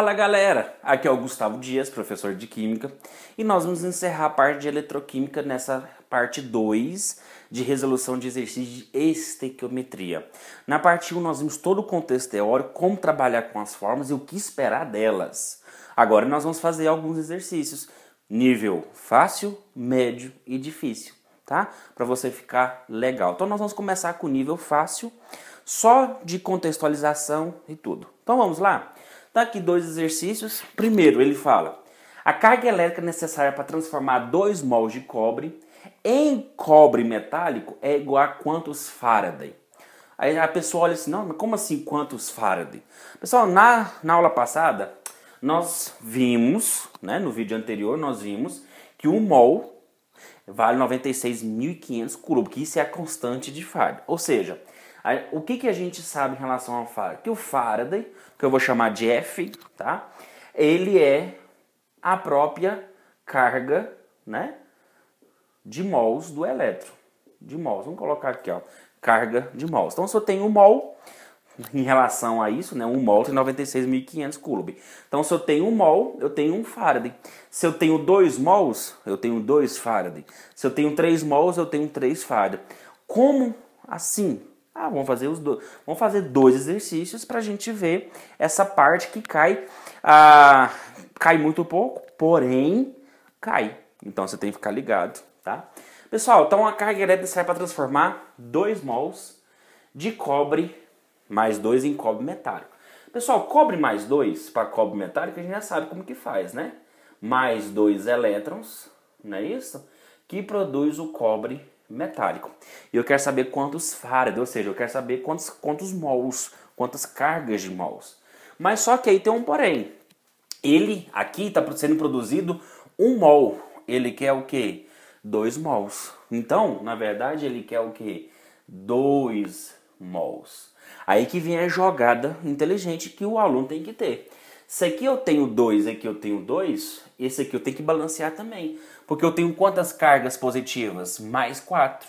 Fala galera, aqui é o Gustavo Dias, professor de Química, e nós vamos encerrar a parte de eletroquímica nessa parte 2 de resolução de exercícios de estequiometria. Na parte 1 um, nós vimos todo o contexto teórico, como trabalhar com as formas e o que esperar delas. Agora nós vamos fazer alguns exercícios, nível fácil, médio e difícil, tá? Para você ficar legal. Então nós vamos começar com o nível fácil, só de contextualização e tudo. Então vamos lá? Tá aqui dois exercícios. Primeiro, ele fala: a carga elétrica necessária para transformar dois mols de cobre em cobre metálico é igual a quantos Faraday? Aí a pessoa olha assim: não, mas como assim quantos Faraday? Pessoal, na, na aula passada, nós vimos, né, no vídeo anterior, nós vimos que um mol vale 96.500 coulomb que isso é a constante de Faraday. Ou seja, o que, que a gente sabe em relação ao Faraday? Que o Faraday, que eu vou chamar de F, tá? Ele é a própria carga, né? De mols do elétron. De mols. Vamos colocar aqui, ó. Carga de mols. Então, se eu tenho um mol em relação a isso, né? Um mol tem 96.500 coulomb. Então, se eu tenho um mol, eu tenho um Faraday. Se eu tenho dois mols, eu tenho dois Faraday. Se eu tenho três mols, eu tenho três Faraday. Como assim? Ah, vamos fazer os dois. Vamos fazer dois exercícios para a gente ver essa parte que cai. Ah, cai muito pouco, porém cai. Então você tem que ficar ligado, tá? Pessoal, então a carga elétrica serve para transformar dois mols de cobre mais dois em cobre metálico. Pessoal, cobre mais dois para cobre metálico a gente já sabe como que faz, né? Mais dois elétrons, não é isso? Que produz o cobre metálico. E eu quero saber quantos farad, ou seja, eu quero saber quantos, quantos mols, quantas cargas de mols. Mas só que aí tem um porém. Ele aqui está sendo produzido um mol. Ele quer o quê? Dois mols. Então, na verdade, ele quer o quê? Dois mols. Aí que vem a jogada inteligente que o aluno tem que ter. Se aqui eu tenho 2, aqui eu tenho dois. esse aqui eu tenho que balancear também. Porque eu tenho quantas cargas positivas? Mais quatro.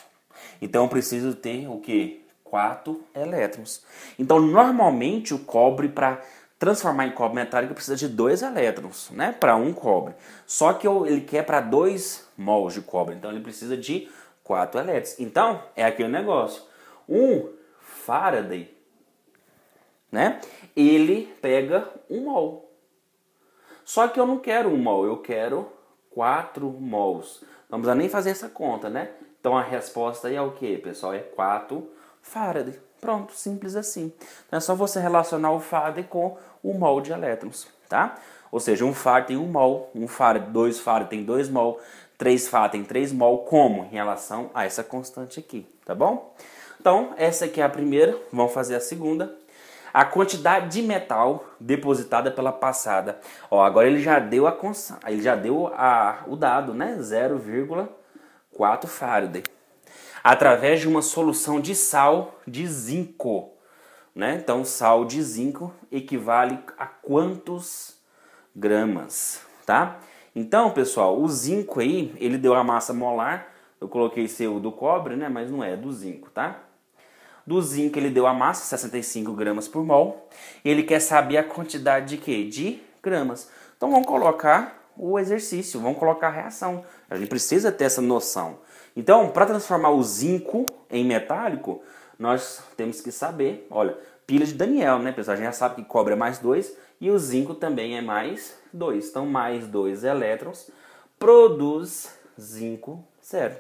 Então eu preciso ter o quê? Quatro elétrons. Então normalmente o cobre para transformar em cobre metálico precisa de dois elétrons, né? Para um cobre. Só que ele quer para dois mols de cobre, então ele precisa de quatro elétrons. Então é aquele negócio. Um Faraday, né? Ele pega um mol. Só que eu não quero um mol, eu quero 4 mols. Não precisa nem fazer essa conta, né? Então a resposta aí é o que, pessoal? É 4 Faraday. Pronto, simples assim. Então é só você relacionar o Faraday com o mol de elétrons, tá? Ou seja, um Faraday tem um mol, um Faraday, dois Faraday tem dois mol, três Faraday tem três mol, como? Em relação a essa constante aqui, tá bom? Então, essa aqui é a primeira, vamos fazer a segunda a quantidade de metal depositada pela passada. Ó, agora ele já deu a ele já deu a, o dado, né? 0,4 Faraday. Através de uma solução de sal de zinco, né? Então, sal de zinco equivale a quantos gramas, tá? Então, pessoal, o zinco aí, ele deu a massa molar. Eu coloquei seu do cobre, né? Mas não é, é do zinco, tá? do zinco ele deu a massa, 65 gramas por mol. E ele quer saber a quantidade de quê? De gramas. Então vamos colocar o exercício, vamos colocar a reação. A gente precisa ter essa noção. Então, para transformar o zinco em metálico, nós temos que saber, olha, pilha de Daniel, né, pessoal? A gente já sabe que cobre é mais 2 e o zinco também é mais 2. Então, mais 2 elétrons produz zinco zero.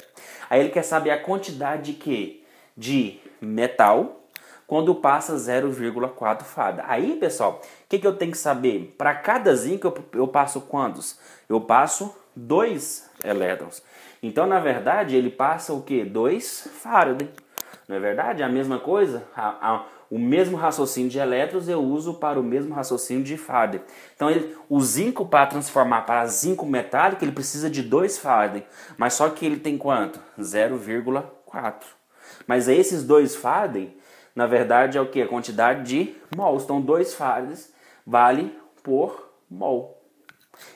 Aí ele quer saber a quantidade de quê? de metal quando passa 0,4 fada. Aí, pessoal, o que, que eu tenho que saber? Para cada zinco eu, eu passo quantos? Eu passo dois elétrons. Então, na verdade, ele passa o que? 2 Faraday. Não é verdade? A mesma coisa? A, a, o mesmo raciocínio de elétrons eu uso para o mesmo raciocínio de Faraday. Então, ele, o zinco para transformar para zinco metálico, ele precisa de 2 Faraday. Mas só que ele tem quanto? 0,4. Mas esses dois Faraday, na verdade, é o que? A quantidade de mol. Então, 2 Farads vale por mol.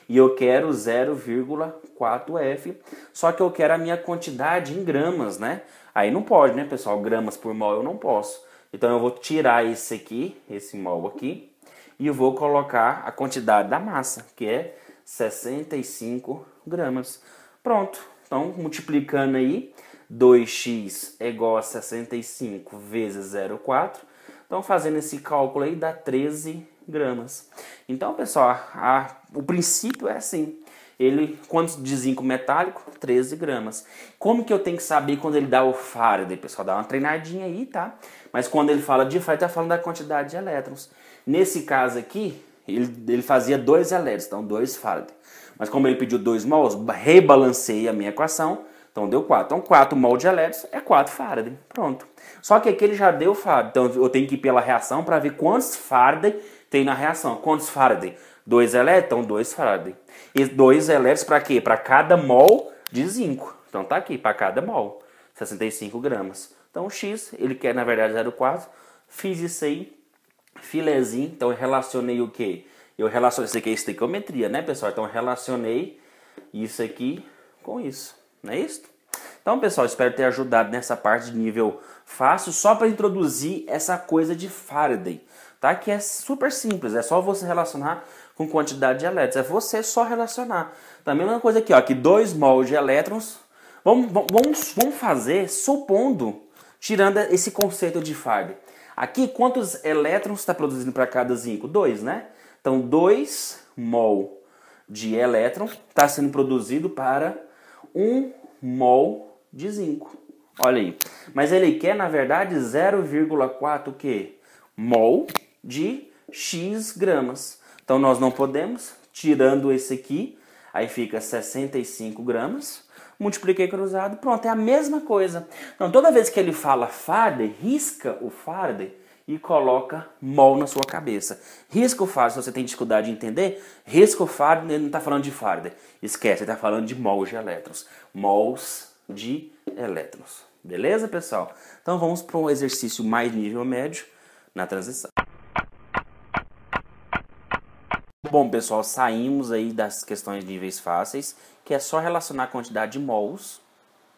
E eu quero 0,4F, só que eu quero a minha quantidade em gramas, né? Aí não pode, né, pessoal? Gramas por mol eu não posso. Então eu vou tirar esse aqui, esse mol aqui, e eu vou colocar a quantidade da massa, que é 65 gramas. Pronto. Então, multiplicando aí, 2x é igual a 65 vezes 0,4. Então, fazendo esse cálculo aí, dá 13 gramas. Então, pessoal, a, o princípio é assim. Ele, quanto de zinco metálico? 13 gramas. Como que eu tenho que saber quando ele dá o Faraday, pessoal? Dá uma treinadinha aí, tá? Mas quando ele fala de Faraday, tá falando da quantidade de elétrons. Nesse caso aqui, ele, ele fazia dois elétrons, então dois Faraday. Mas como ele pediu dois mols, rebalancei a minha equação então deu 4. Então 4 mol de elétrons é 4 Faraday. Pronto. Só que aqui ele já deu Faraday. Então eu tenho que ir pela reação para ver quantos Faraday tem na reação. Quantos Faraday? 2 elétrons, então 2 Faraday. E 2 elétrons para quê? Para cada mol de zinco. Então tá aqui, para cada mol. 65 gramas. Então o X, ele quer na verdade 0,4. Fiz isso aí, filezinho. Então eu relacionei o quê? Eu relacionei, isso aqui é estequiometria, né pessoal? Então eu relacionei isso aqui com isso. Não é isso? Então, pessoal, espero ter ajudado nessa parte de nível fácil, só para introduzir essa coisa de Faraday, tá? Que é super simples, é só você relacionar com quantidade de elétrons, é você só relacionar. Também tá uma coisa aqui, ó, que dois mols de elétrons, vamos, vamos, vamos fazer supondo, tirando esse conceito de Faraday. Aqui, quantos elétrons está produzindo para cada zinco? Dois, né? Então, dois mol de elétron está sendo produzido para 1 mol de zinco. Olha aí. Mas ele quer, na verdade, 0,4 que mol de x gramas. Então nós não podemos, tirando esse aqui, aí fica 65 gramas. Multipliquei cruzado, pronto, é a mesma coisa. Então toda vez que ele fala Fader, risca o Fader, e coloca mol na sua cabeça. Risco Faraday, se você tem dificuldade de entender, risco Faraday ele não está falando de Faraday. Esquece, ele está falando de mols de elétrons. Mols de elétrons. Beleza, pessoal? Então vamos para um exercício mais nível médio na transição. Bom, pessoal, saímos aí das questões de níveis fáceis, que é só relacionar a quantidade de mols,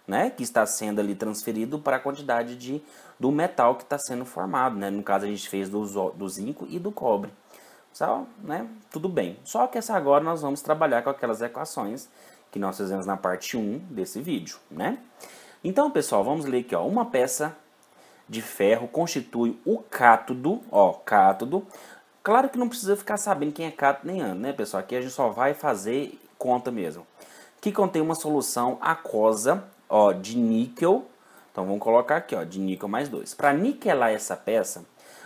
né, que está sendo ali transferido para a quantidade de do metal que está sendo formado, né? No caso a gente fez do, do zinco e do cobre. Só, né? Tudo bem. Só que essa agora nós vamos trabalhar com aquelas equações que nós fizemos na parte 1 desse vídeo, né? Então, pessoal, vamos ler aqui, ó. Uma peça de ferro constitui o cátodo, ó, cátodo. Claro que não precisa ficar sabendo quem é cátodo nem ano, né, pessoal? Aqui a gente só vai fazer conta mesmo. Que contém uma solução aquosa, ó, de níquel então vamos colocar aqui ó, de níquel mais 2. Para niquelar essa peça,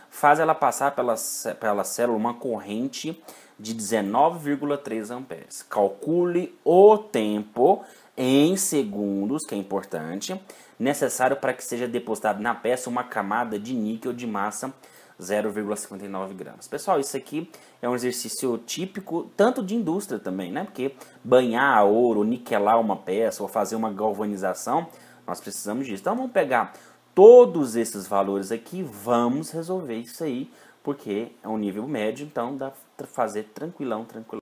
faz ela passar pela, pela célula uma corrente de 19,3 amperes. Calcule o tempo em segundos, que é importante, necessário para que seja depositada na peça uma camada de níquel de massa 0,59 gramas. Pessoal, isso aqui é um exercício típico tanto de indústria também, né? Porque banhar ouro, niquelar uma peça ou fazer uma galvanização nós precisamos disso. Então vamos pegar todos esses valores aqui, vamos resolver isso aí, porque é um nível médio, então dá para fazer tranquilão, tranquilão.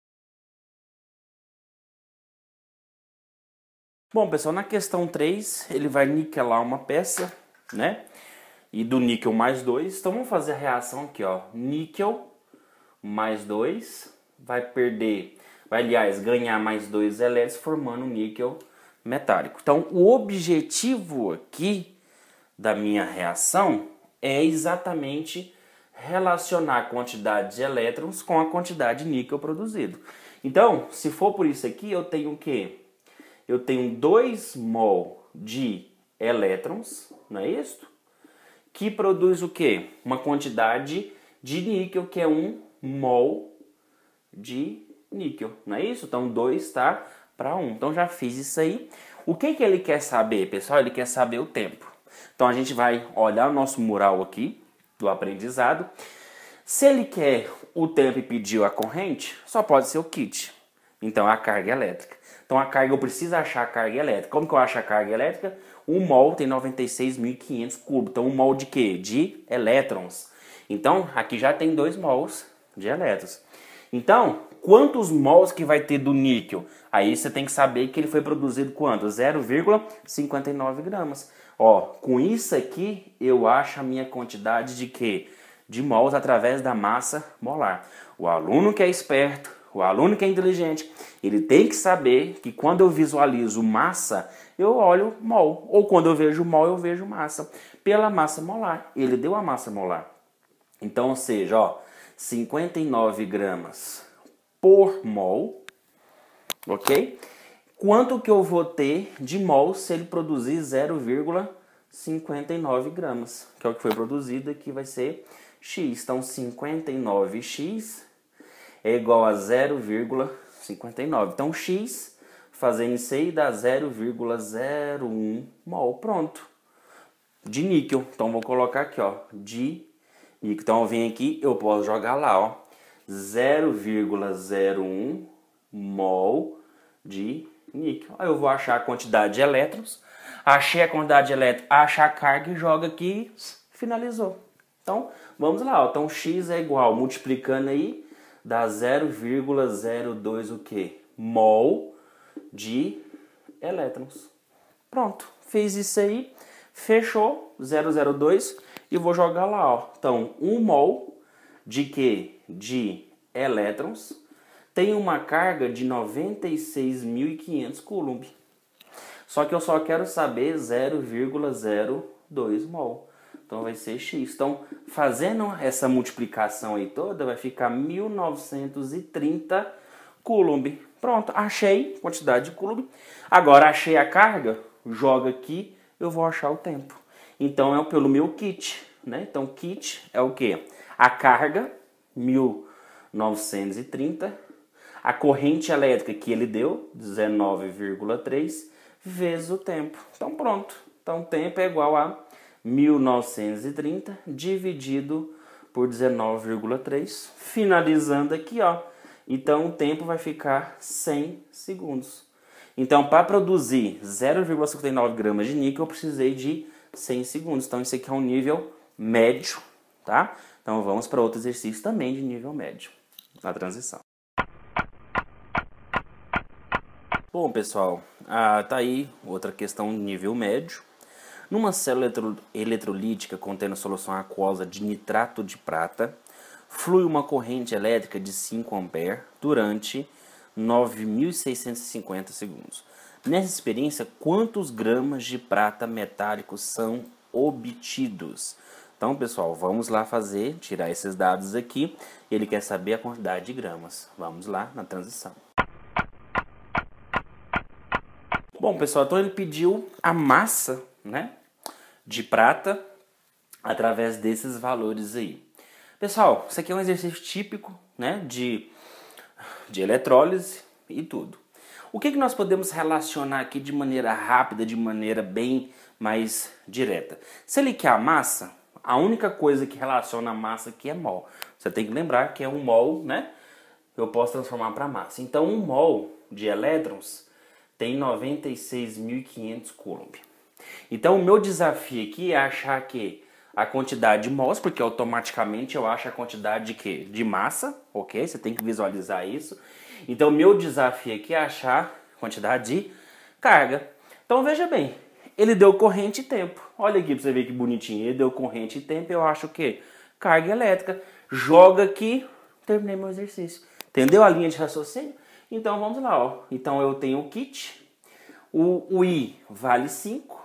Bom, pessoal, na questão 3, ele vai niquelar uma peça, né? E do níquel mais 2. Então, vamos fazer a reação aqui, ó. Níquel mais 2 vai perder, vai, aliás, ganhar mais 2 elétrons formando o níquel metálico. Então, o objetivo aqui da minha reação é exatamente relacionar a quantidade de elétrons com a quantidade de níquel produzido. Então, se for por isso aqui, eu tenho o quê? Eu tenho 2 mol de elétrons, não é isso? Que produz o quê? Uma quantidade de níquel, que é 1 um mol de níquel, não é isso? Então, 2 está para 1. Então já fiz isso aí. O que, que ele quer saber, pessoal? Ele quer saber o tempo. Então a gente vai olhar o nosso mural aqui do aprendizado. Se ele quer o tempo e pediu a corrente, só pode ser o kit. Então a carga elétrica. Então a carga, eu preciso achar a carga elétrica. Como que eu acho a carga elétrica? Um mol tem 96.500 cubos. Então um mol de quê? De elétrons. Então aqui já tem dois mols de elétrons. Então quantos mols que vai ter do níquel? Aí você tem que saber que ele foi produzido quanto? 0,59 gramas. Ó, com isso aqui eu acho a minha quantidade de quê? De mols através da massa molar. O aluno que é esperto, o aluno que é inteligente, ele tem que saber que quando eu visualizo massa, eu olho mol. Ou quando eu vejo mol, eu vejo massa. Pela massa molar. Ele deu a massa molar. Então, ou seja, ó, 59 gramas por mol, ok? Quanto que eu vou ter de mol se ele produzir 0,59 gramas, que é o que foi produzido aqui, vai ser x. Então, 59x é igual a 0,59. Então, x fazendo isso aí dá 0,01 mol. Pronto. De níquel. Então, vou colocar aqui, ó, de níquel. Então, eu venho aqui, eu posso jogar lá, ó. 0,01 mol de níquel. Aí eu vou achar a quantidade de elétrons. Achei a quantidade de elétrons, achar a carga e joga aqui, finalizou. Então, vamos lá. Então, x é igual, multiplicando aí, dá 0,02 o quê? Mol de elétrons. Pronto, fiz isso aí, fechou, 002, e vou jogar lá. Ó. Então, 1 mol de que de elétrons tem uma carga de 96.500 coulomb. Só que eu só quero saber 0,02 mol. Então vai ser x. Então, fazendo essa multiplicação aí toda, vai ficar 1930 coulomb. Pronto, achei a quantidade de coulomb. Agora achei a carga, joga aqui, eu vou achar o tempo. Então é pelo meu kit, né? Então kit é o que? A carga, 1930. A corrente elétrica que ele deu, 19,3 vezes o tempo. Então pronto. Então o tempo é igual a 1930 dividido por 19,3, finalizando aqui, ó. Então o tempo vai ficar 100 segundos. Então para produzir 0,59 gramas de níquel eu precisei de 100 segundos. Então isso aqui é um nível médio, tá? Então vamos para outro exercício também de nível médio, na transição. Bom, pessoal, ah, tá aí outra questão de nível médio. Numa célula eletro eletrolítica contendo solução aquosa de nitrato de prata, flui uma corrente elétrica de 5 A durante 9.650 segundos. Nessa experiência, quantos gramas de prata metálico são obtidos? Então, pessoal, vamos lá fazer, tirar esses dados aqui. Ele quer saber a quantidade de gramas. Vamos lá na transição. Bom, pessoal, então ele pediu a massa né, de prata através desses valores aí. Pessoal, isso aqui é um exercício típico né, de, de eletrólise e tudo. O que, que nós podemos relacionar aqui de maneira rápida, de maneira bem mais direta? Se ele quer a massa, a única coisa que relaciona massa aqui é mol. Você tem que lembrar que é um mol, né? Eu posso transformar para massa. Então, um mol de elétrons tem 96.500 coulomb. Então, o meu desafio aqui é achar que a quantidade de mols, porque automaticamente eu acho a quantidade de quê? De massa, ok? Você tem que visualizar isso. Então, meu desafio aqui é achar a quantidade de carga. Então, veja bem, ele deu corrente e tempo. Olha aqui para você ver que bonitinho. Ele deu corrente e tempo, eu acho que carga elétrica. Joga aqui, terminei meu exercício. Entendeu a linha de raciocínio? Então vamos lá, ó. Então eu tenho o kit, o, o I vale 5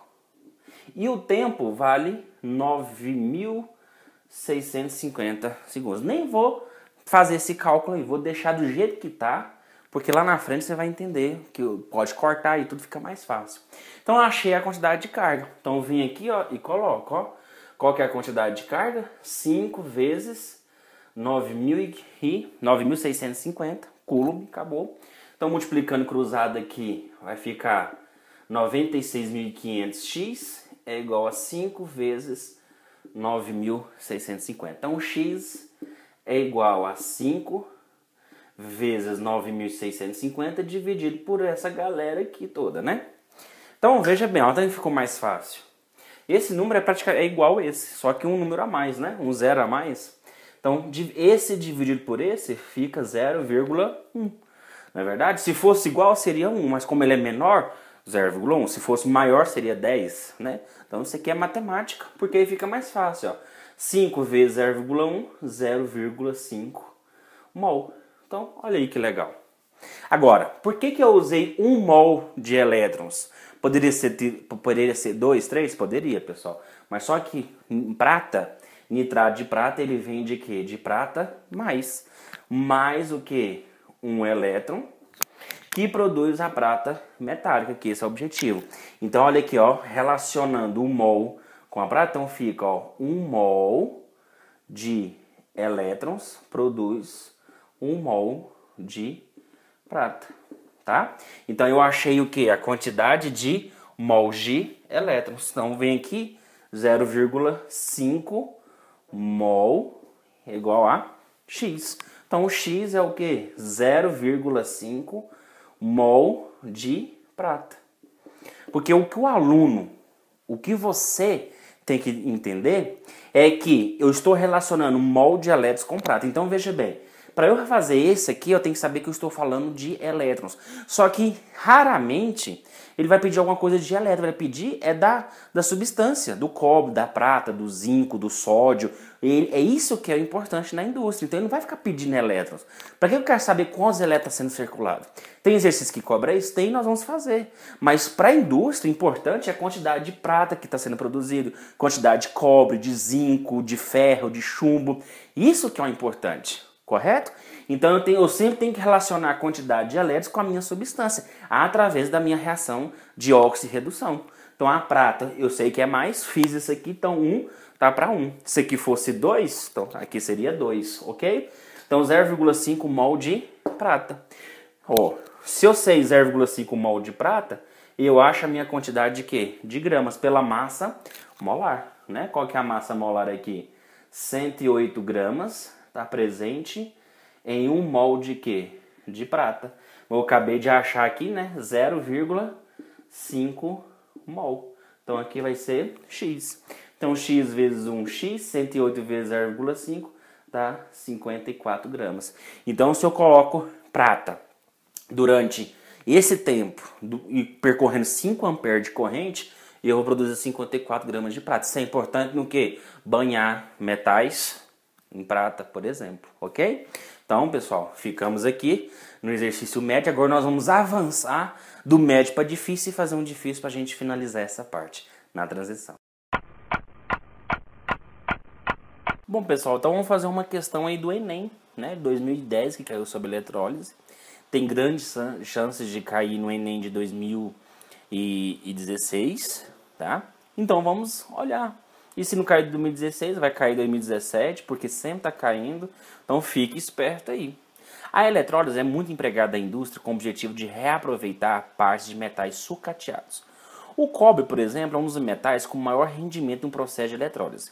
e o tempo vale 9.650 segundos. Nem vou fazer esse cálculo aí, vou deixar do jeito que tá porque lá na frente você vai entender que pode cortar e tudo fica mais fácil. Então eu achei a quantidade de carga. Então eu vim aqui ó, e coloco. Ó, qual que é a quantidade de carga? 5 vezes 9.650 coulomb, acabou. Então multiplicando cruzado aqui vai ficar 96.500x é igual a 5 vezes 9.650. Então x é igual a 5 vezes 9.650 dividido por essa galera aqui toda, né? Então veja bem, olha então que ficou mais fácil. Esse número é praticamente é igual a esse, só que um número a mais, né? Um zero a mais. Então esse dividido por esse fica 0,1. Na é verdade, se fosse igual seria 1, mas como ele é menor, 0,1. Se fosse maior seria 10, né? Então isso aqui é matemática, porque aí fica mais fácil, ó. 5 vezes 0,1, 0,5 mol. Então, olha aí que legal. Agora, por que, que eu usei um mol de elétrons? Poderia ser, poderia ser dois, três? Poderia, pessoal. Mas só que prata, nitrato de prata, ele vem de quê? De prata mais. Mais o que? Um elétron que produz a prata metálica, que esse é o objetivo. Então, olha aqui, ó, relacionando o mol com a prata, então fica ó, um mol de elétrons produz 1 mol de prata, tá? Então eu achei o que? A quantidade de mol de elétrons. Então vem aqui 0,5 mol igual a x. Então o x é o que? 0,5 mol de prata. Porque o que o aluno, o que você tem que entender é que eu estou relacionando mol de elétrons com prata. Então veja bem, para eu fazer esse aqui, eu tenho que saber que eu estou falando de elétrons. Só que raramente ele vai pedir alguma coisa de elétron, vai pedir é da, da substância, do cobre, da prata, do zinco, do sódio. Ele, é isso que é importante na indústria. Então ele não vai ficar pedindo elétrons. Para que eu quero saber quantos elétrons estão tá sendo circulados? Tem exercício que cobra isso? Tem, nós vamos fazer. Mas para a indústria, importante é a quantidade de prata que está sendo produzido, quantidade de cobre, de zinco, de ferro, de chumbo. Isso que é o importante correto? Então eu, tenho, eu sempre tenho que relacionar a quantidade de elétrons com a minha substância, através da minha reação de oxirredução. Então a prata, eu sei que é mais, fiz isso aqui, então 1 um, tá para 1. Um. Se aqui fosse 2, então aqui seria 2, ok? Então 0,5 mol de prata. Ó, se eu sei 0,5 mol de prata, eu acho a minha quantidade de quê? De gramas pela massa molar, né? Qual que é a massa molar aqui? 108 gramas está presente em um molde que? De prata. Eu acabei de achar aqui, né? 0,5 mol. Então aqui vai ser x. Então x vezes 1, x, 108 vezes 0,5 dá 54 gramas. Então se eu coloco prata durante esse tempo e percorrendo 5 amperes de corrente, eu vou produzir 54 gramas de prata. Isso é importante no que? Banhar metais em prata, por exemplo, ok? Então, pessoal, ficamos aqui no exercício médio. Agora nós vamos avançar do médio para difícil e fazer um difícil para a gente finalizar essa parte na transição. Bom, pessoal, então vamos fazer uma questão aí do Enem, né? 2010 que caiu sobre eletrólise. Tem grandes chances de cair no Enem de 2016, tá? Então vamos olhar e se não cair em 2016, vai cair em 2017, porque sempre está caindo. Então fique esperto aí. A eletrólise é muito empregada na indústria com o objetivo de reaproveitar partes de metais sucateados. O cobre, por exemplo, é um dos metais com maior rendimento em processo de eletrólise,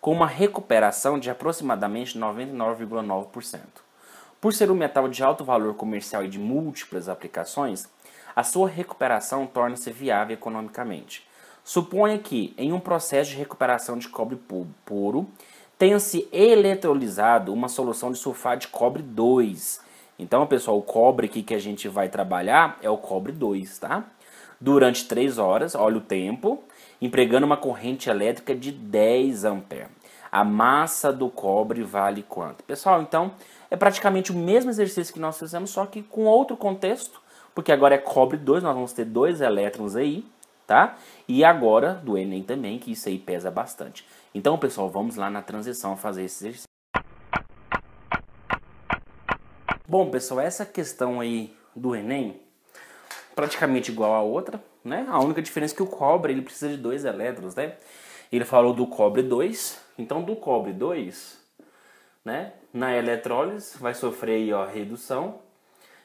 com uma recuperação de aproximadamente 99,9%. Por ser um metal de alto valor comercial e de múltiplas aplicações, a sua recuperação torna-se viável economicamente. Suponha que, em um processo de recuperação de cobre puro, tenha-se eletrolizado uma solução de sulfato de cobre 2. Então, pessoal, o cobre aqui que a gente vai trabalhar é o cobre 2, tá? Durante 3 horas, olha o tempo, empregando uma corrente elétrica de 10 A. A massa do cobre vale quanto? Pessoal, então, é praticamente o mesmo exercício que nós fizemos, só que com outro contexto, porque agora é cobre 2, nós vamos ter dois elétrons aí, tá? E agora do Enem também, que isso aí pesa bastante. Então, pessoal, vamos lá na transição fazer esse exercício. Bom, pessoal, essa questão aí do Enem, praticamente igual à outra, né? A única diferença é que o cobre ele precisa de dois elétrons, né? Ele falou do cobre 2, então do cobre 2, né? Na eletrólise vai sofrer aí, ó, redução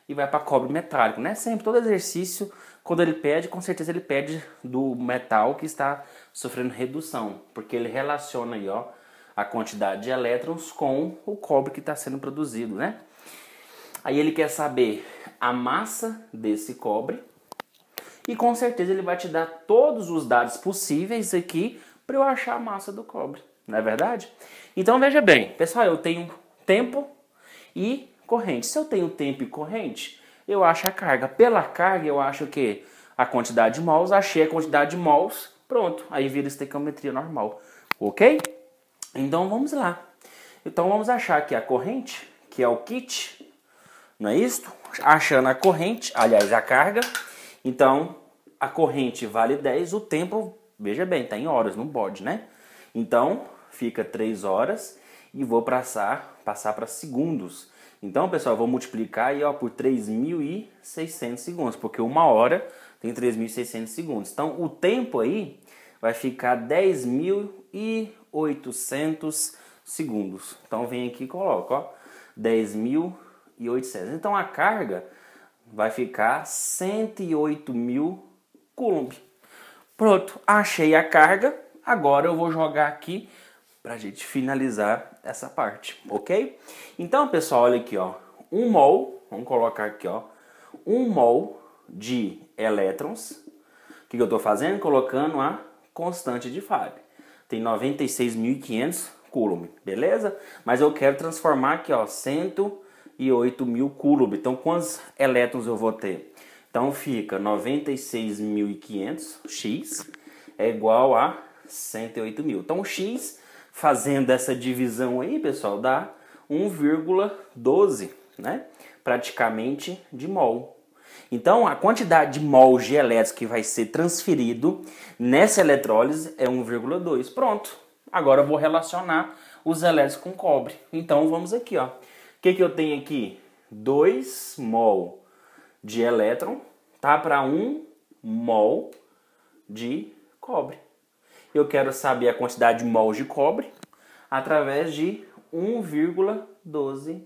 e vai para cobre metálico, né? Sempre, todo exercício, quando ele pede, com certeza ele pede do metal que está sofrendo redução, porque ele relaciona aí, ó, a quantidade de elétrons com o cobre que está sendo produzido, né? Aí ele quer saber a massa desse cobre e com certeza ele vai te dar todos os dados possíveis aqui para eu achar a massa do cobre, não é verdade? Então veja bem, pessoal, eu tenho tempo e corrente. Se eu tenho tempo e corrente, eu acho a carga. Pela carga, eu acho que a quantidade de mols, achei a quantidade de mols, pronto. Aí vira estequiometria normal, ok? Então vamos lá. Então vamos achar aqui a corrente, que é o kit, não é isso? Achando a corrente, aliás, a carga. Então a corrente vale 10, o tempo, veja bem, está em horas, não pode, né? Então fica 3 horas e vou passar para passar segundos. Então, pessoal, eu vou multiplicar aí ó, por 3.600 segundos, porque uma hora tem 3.600 segundos. Então, o tempo aí vai ficar 10.800 segundos. Então, vem aqui e coloco, ó, 10.800. Então, a carga vai ficar 108.000 mil coulomb. Pronto, achei a carga. Agora eu vou jogar aqui para a gente finalizar essa parte, ok? Então, pessoal, olha aqui, ó, um mol, vamos colocar aqui, ó, um mol de elétrons. O que, que eu estou fazendo? Colocando a constante de Fábio. Tem 96.500 coulomb, beleza? Mas eu quero transformar aqui, ó, 108 mil coulomb. Então, quantos elétrons eu vou ter? Então, fica 96.500 x é igual a 108.000. mil. Então, x fazendo essa divisão aí, pessoal, dá 1,12, né? Praticamente de mol. Então, a quantidade de mol de elétrons que vai ser transferido nessa eletrólise é 1,2. Pronto. Agora eu vou relacionar os elétrons com cobre. Então, vamos aqui, ó. O que, que eu tenho aqui? 2 mol de elétron tá para 1 mol de cobre eu quero saber a quantidade de mols de cobre através de 1,12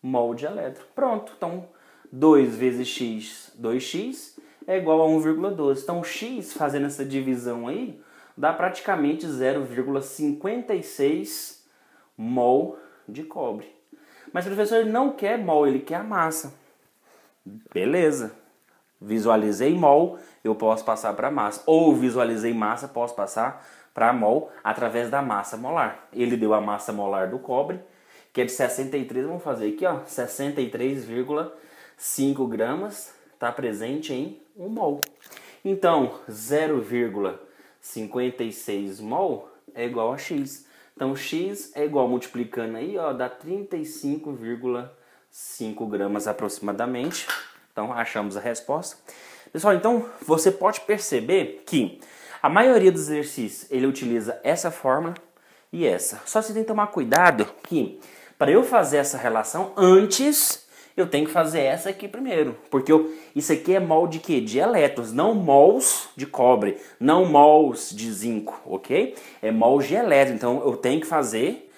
mol de elétron. Pronto, então 2 vezes x, 2x, é igual a 1,12. Então x, fazendo essa divisão aí, dá praticamente 0,56 mol de cobre. Mas professor ele não quer mol, ele quer a massa. Beleza. Visualizei mol, eu posso passar para massa. Ou visualizei massa, posso passar para mol através da massa molar. Ele deu a massa molar do cobre, que é de 63, vamos fazer aqui, ó, 63,5 gramas está presente em 1 mol. Então, 0,56 mol é igual a x. Então, x é igual, multiplicando aí, ó, dá 35,5 gramas aproximadamente então, achamos a resposta. Pessoal, então você pode perceber que a maioria dos exercícios ele utiliza essa fórmula e essa. Só você tem que tomar cuidado que para eu fazer essa relação antes eu tenho que fazer essa aqui primeiro, porque eu, isso aqui é mol de quê? De elétrons, não mols de cobre, não mols de zinco, ok? É mol de elétrons, então eu tenho que fazer,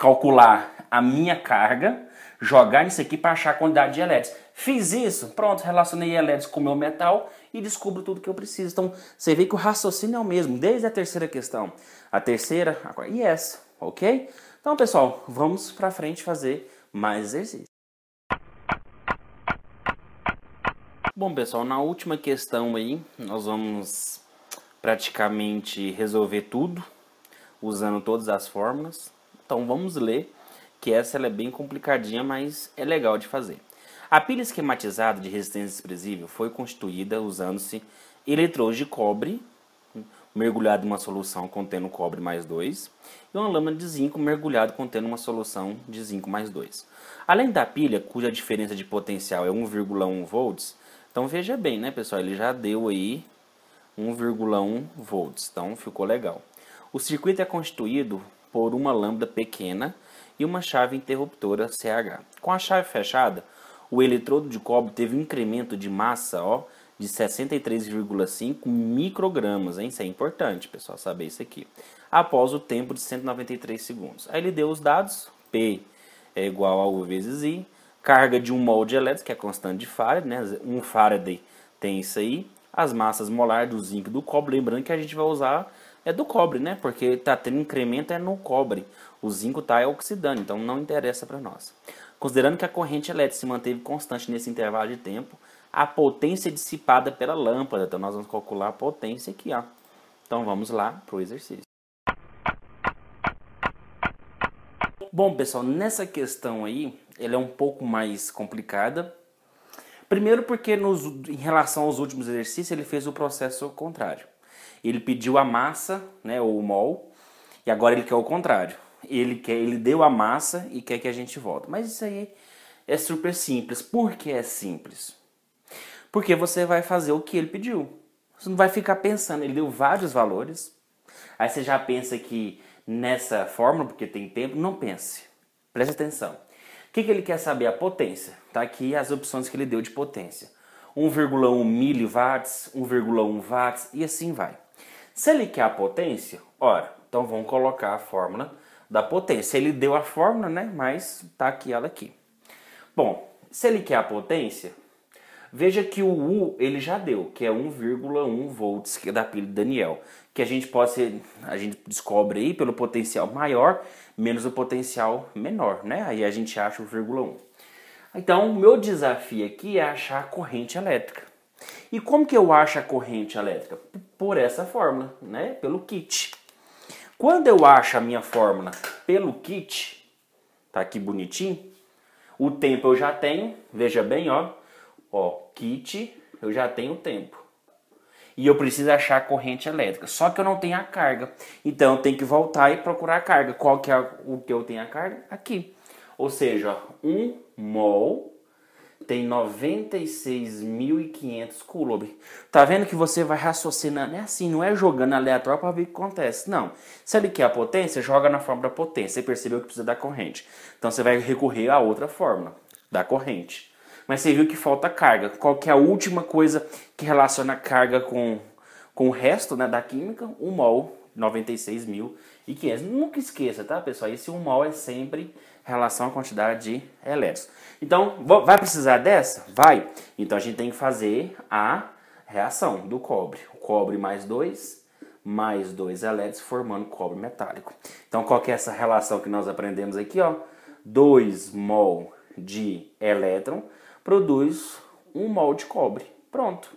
calcular a minha carga, jogar nisso aqui para achar a quantidade de elétrons. Fiz isso, pronto, relacionei elétrons com o meu metal e descubro tudo que eu preciso. Então, você vê que o raciocínio é o mesmo, desde a terceira questão. A terceira a quarta, e essa, ok? Então, pessoal, vamos para frente fazer mais exercícios. Bom, pessoal, na última questão aí, nós vamos praticamente resolver tudo, usando todas as fórmulas. Então, vamos ler, que essa é bem complicadinha, mas é legal de fazer. A pilha esquematizada de resistência desprezível foi constituída usando-se eletrodos de cobre mergulhado em uma solução contendo cobre mais 2 e uma lâmina de zinco mergulhado contendo uma solução de zinco mais 2. Além da pilha, cuja diferença de potencial é 1,1 volts, então veja bem, né, pessoal, ele já deu aí 1,1 volts, então ficou legal. O circuito é constituído por uma lâmpada pequena e uma chave interruptora CH. Com a chave fechada, o eletrodo de cobre teve um incremento de massa ó, de 63,5 microgramas. Hein? Isso é importante, pessoal, saber isso aqui. Após o tempo de 193 segundos. Aí ele deu os dados. P é igual a U vezes I. Carga de um molde elétrico, que é a constante de Faraday. Né? Um Faraday tem isso aí. As massas molares do zinco e do cobre. Lembrando que a gente vai usar é do cobre, né? Porque tá tendo incremento é no cobre. O zinco tá oxidando, então não interessa para nós. Considerando que a corrente elétrica se manteve constante nesse intervalo de tempo, a potência dissipada pela lâmpada, então nós vamos calcular a potência aqui, ó. Então vamos lá para o exercício. Bom, pessoal, nessa questão aí, ela é um pouco mais complicada. Primeiro porque nos, em relação aos últimos exercícios, ele fez o processo contrário. Ele pediu a massa, né, ou o mol, e agora ele quer o contrário. Ele quer, ele deu a massa e quer que a gente volte. Mas isso aí é super simples. Por que é simples? Porque você vai fazer o que ele pediu. Você não vai ficar pensando, ele deu vários valores. Aí você já pensa que nessa fórmula, porque tem tempo, não pense. Preste atenção. O que, que ele quer saber? A potência. Tá aqui as opções que ele deu de potência. 1,1 miliwatts, 1,1 watts e assim vai. Se ele quer a potência, ora, então vamos colocar a fórmula da potência. Ele deu a fórmula, né? Mas tá aqui ela aqui. Bom, se ele quer a potência, veja que o U ele já deu, que é 1,1 volts é da pilha de Daniel, que a gente pode ser, a gente descobre aí pelo potencial maior menos o potencial menor, né? Aí a gente acha o 1,1. Então, o meu desafio aqui é achar a corrente elétrica. E como que eu acho a corrente elétrica? por essa fórmula, né? Pelo kit. Quando eu acho a minha fórmula pelo kit, tá aqui bonitinho, o tempo eu já tenho, veja bem, ó, ó, kit, eu já tenho o tempo. E eu preciso achar a corrente elétrica, só que eu não tenho a carga. Então eu tenho que voltar e procurar a carga. Qual que é o que eu tenho a carga? Aqui. Ou seja, 1 um mol tem 96.500 coulombs. Tá vendo que você vai raciocinando, é assim, não é jogando aleatório para ver o que acontece, não. Se ele quer a potência, joga na fórmula da potência, você percebeu que precisa da corrente. Então você vai recorrer a outra fórmula da corrente. Mas você viu que falta carga. Qual que é a última coisa que relaciona carga com, com o resto né, da química? O mol, 96.500. Nunca esqueça, tá, pessoal? Esse 1 mol é sempre relação à quantidade de elétrons. Então, vai precisar dessa? Vai. Então, a gente tem que fazer a reação do cobre. O cobre mais dois mais dois elétrons, formando cobre metálico. Então, qual que é essa relação que nós aprendemos aqui? Ó? 2 mol de elétron produz 1 mol de cobre. Pronto.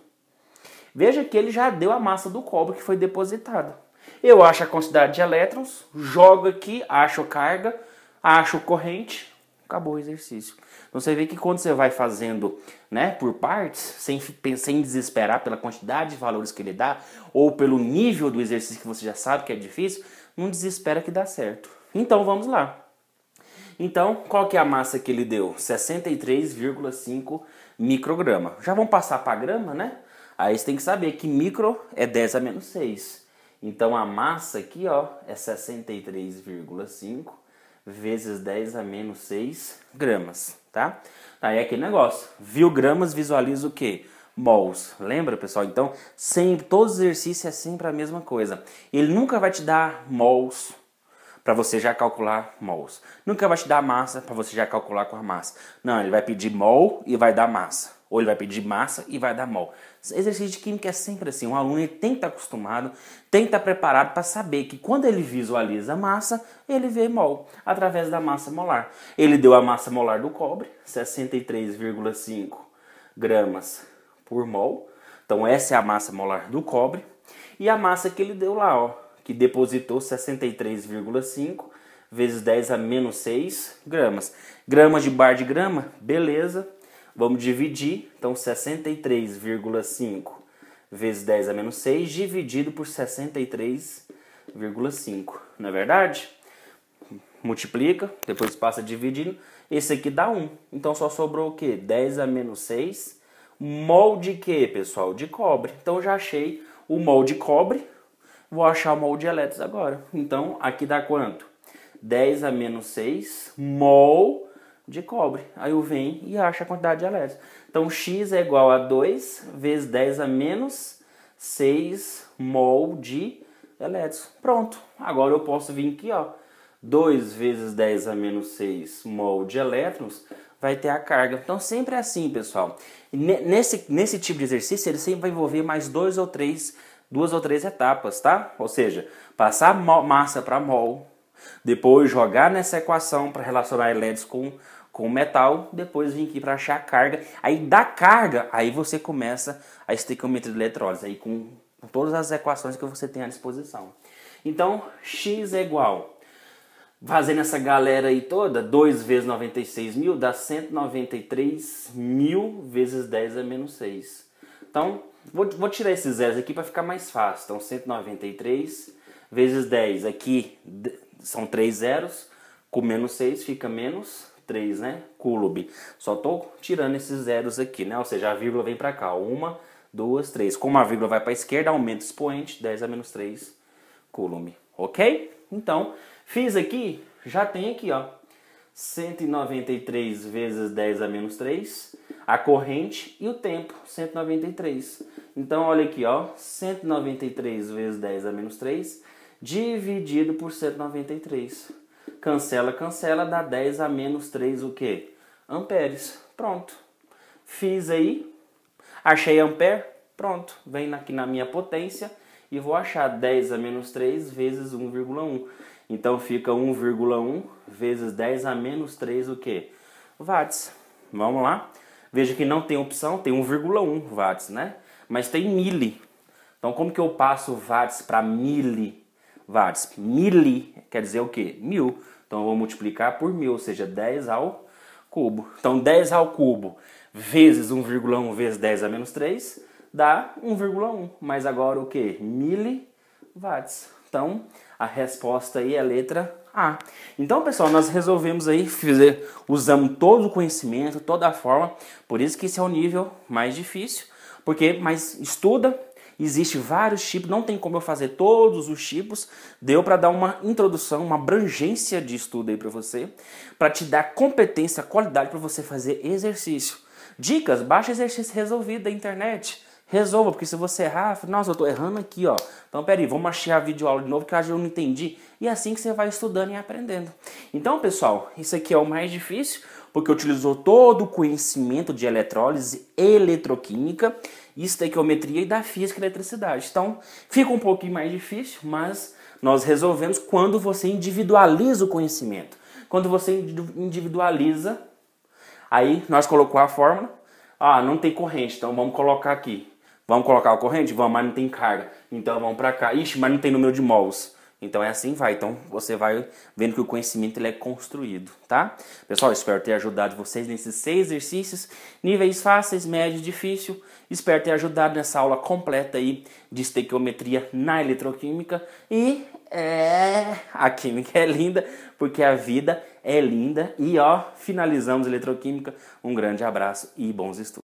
Veja que ele já deu a massa do cobre que foi depositada. Eu acho a quantidade de elétrons, jogo aqui, acho carga, acho corrente, acabou o exercício. Então você vê que quando você vai fazendo né, por partes, sem, sem desesperar pela quantidade de valores que ele dá, ou pelo nível do exercício que você já sabe que é difícil, não desespera que dá certo. Então vamos lá. Então, qual que é a massa que ele deu? 63,5 micrograma. Já vamos passar para grama, né? Aí você tem que saber que micro é 10 a menos 6. Então a massa aqui ó, é 63,5 vezes 10 a menos 6 gramas, tá? Aí é aquele negócio, viu gramas, visualiza o quê? Mols. Lembra, pessoal? Então, sempre, todos os exercícios é sempre a mesma coisa. Ele nunca vai te dar mols para você já calcular mols. Nunca vai te dar massa para você já calcular com a massa. Não, ele vai pedir mol e vai dar massa. Ou ele vai pedir massa e vai dar mol. Exercício de química é sempre assim. Um aluno tem que estar tá acostumado, tem que estar tá preparado para saber que quando ele visualiza a massa, ele vê mol através da massa molar. Ele deu a massa molar do cobre, 63,5 gramas por mol. Então essa é a massa molar do cobre. E a massa que ele deu lá, ó, que depositou 63,5 vezes 10 a menos 6 gramas. Gramas de bar de grama, beleza. Vamos dividir, então 63,5 vezes 10 a menos 6 dividido por 63,5, não é verdade? Multiplica, depois passa dividindo, esse aqui dá 1. Então só sobrou o quê? 10 a menos 6, mol de quê, pessoal? De cobre. Então já achei o mol de cobre, vou achar o mol de elétrico agora. Então aqui dá quanto? 10 a menos 6 mol de cobre. Aí eu venho e acho a quantidade de elétrons. Então X é igual a 2 vezes 10 a menos 6 mol de elétrons. Pronto. Agora eu posso vir aqui, ó. 2 vezes 10 a menos 6 mol de elétrons vai ter a carga. Então sempre é assim, pessoal. Nesse, nesse tipo de exercício, ele sempre vai envolver mais dois ou três, duas ou três etapas, tá? Ou seja, passar massa para mol, depois jogar nessa equação para relacionar elétrons com com o metal, depois vim aqui para achar a carga. Aí da carga, aí você começa a estequiometria de eletrólise, aí com, com todas as equações que você tem à disposição. Então, X é igual, fazendo essa galera aí toda, 2 vezes 96 mil dá 193 mil vezes 10 a é menos 6. Então, vou, vou tirar esses zeros aqui para ficar mais fácil. Então, 193 vezes 10 aqui são 3 zeros, com menos 6 fica menos 3, né? Coulomb. Só estou tirando esses zeros aqui, né? Ou seja, a vírgula vem para cá. Uma, duas, três. Como a vírgula vai para a esquerda, aumenta o expoente. 10 a menos 3 Coulomb. Ok? Então, fiz aqui, já tem aqui, ó. 193 vezes 10 a menos 3, a corrente e o tempo, 193. Então, olha aqui, ó, 193 vezes 10 a menos 3, dividido por 193. Cancela, cancela, dá 10 a menos 3 o quê? Amperes. Pronto. Fiz aí, achei ampere, pronto. Vem aqui na minha potência e vou achar 10 a menos 3 vezes 1,1. Então fica 1,1 vezes 10 a menos 3 o quê? Watts. Vamos lá. Veja que não tem opção, tem 1,1 watts, né? Mas tem mili. Então como que eu passo watts para mili? VARSP. Mili quer dizer o quê? Mil. Então eu vou multiplicar por mil, ou seja, 10 ao cubo. Então 10 ao cubo vezes 1,1 vezes 10 a menos 3 dá 1,1. Mas agora o que? Miliwatts. Então a resposta aí é a letra A. Então pessoal, nós resolvemos aí, fazer, usamos todo o conhecimento, toda a forma. Por isso que esse é o nível mais difícil. Porque, mas estuda, Existe vários tipos, não tem como eu fazer todos os tipos. Deu para dar uma introdução, uma abrangência de estudo aí para você, para te dar competência, qualidade para você fazer exercício. Dicas, baixa exercício resolvido da internet. Resolva, porque se você errar, nossa, eu tô errando aqui, ó. Então, peraí, vamos achar a videoaula de novo que eu não entendi. E é assim que você vai estudando e aprendendo. Então, pessoal, isso aqui é o mais difícil, porque utilizou todo o conhecimento de eletrólise e eletroquímica estequiometria e da física e eletricidade. Então, fica um pouquinho mais difícil, mas nós resolvemos quando você individualiza o conhecimento. Quando você individualiza, aí nós colocou a fórmula. Ah, não tem corrente, então vamos colocar aqui. Vamos colocar a corrente? Vamos, mas não tem carga. Então vamos para cá. Ixi, mas não tem número de mols. Então é assim vai. Então você vai vendo que o conhecimento ele é construído, tá? Pessoal, espero ter ajudado vocês nesses seis exercícios, níveis fáceis, médio, difícil. Espero ter ajudado nessa aula completa aí de estequiometria na eletroquímica e é a química é linda porque a vida é linda e ó finalizamos a eletroquímica. Um grande abraço e bons estudos.